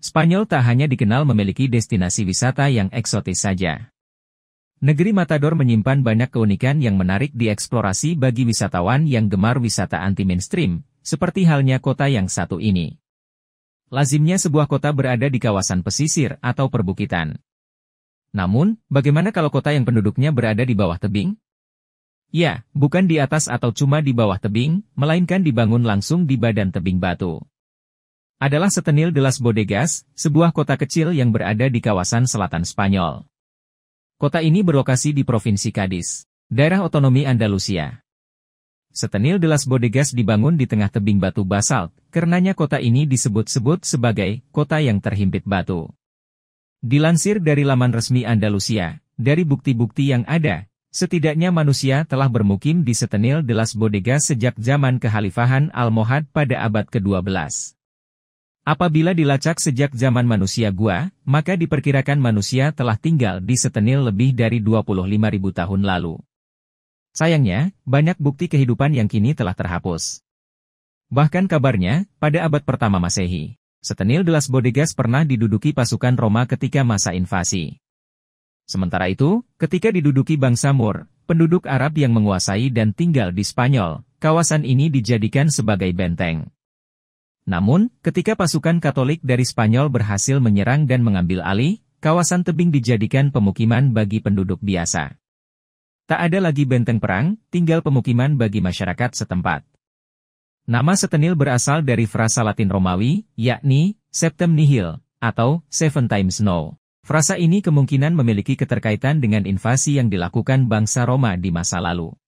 Spanyol tak hanya dikenal memiliki destinasi wisata yang eksotis saja. Negeri Matador menyimpan banyak keunikan yang menarik dieksplorasi bagi wisatawan yang gemar wisata anti-mainstream, seperti halnya kota yang satu ini. Lazimnya sebuah kota berada di kawasan pesisir atau perbukitan. Namun, bagaimana kalau kota yang penduduknya berada di bawah tebing? Ya, bukan di atas atau cuma di bawah tebing, melainkan dibangun langsung di badan tebing batu adalah Setenil de las Bodegas, sebuah kota kecil yang berada di kawasan selatan Spanyol. Kota ini berlokasi di Provinsi Cadiz, daerah otonomi Andalusia. Setenil de las Bodegas dibangun di tengah tebing batu basalt, karenanya kota ini disebut-sebut sebagai kota yang terhimpit batu. Dilansir dari laman resmi Andalusia, dari bukti-bukti yang ada, setidaknya manusia telah bermukim di Setenil de las Bodegas sejak zaman kekhalifahan Almohad pada abad ke-12. Apabila dilacak sejak zaman manusia gua, maka diperkirakan manusia telah tinggal di setenil lebih dari 25.000 tahun lalu. Sayangnya, banyak bukti kehidupan yang kini telah terhapus. Bahkan kabarnya, pada abad pertama Masehi, setenil Delas Bodegas pernah diduduki pasukan Roma ketika masa invasi. Sementara itu, ketika diduduki bangsa Mur, penduduk Arab yang menguasai dan tinggal di Spanyol, kawasan ini dijadikan sebagai benteng. Namun, ketika pasukan Katolik dari Spanyol berhasil menyerang dan mengambil alih, kawasan tebing dijadikan pemukiman bagi penduduk biasa. Tak ada lagi benteng perang, tinggal pemukiman bagi masyarakat setempat. Nama Setenil berasal dari frasa Latin Romawi, yakni Septem Nihil, atau Seven Times No. Frasa ini kemungkinan memiliki keterkaitan dengan invasi yang dilakukan bangsa Roma di masa lalu.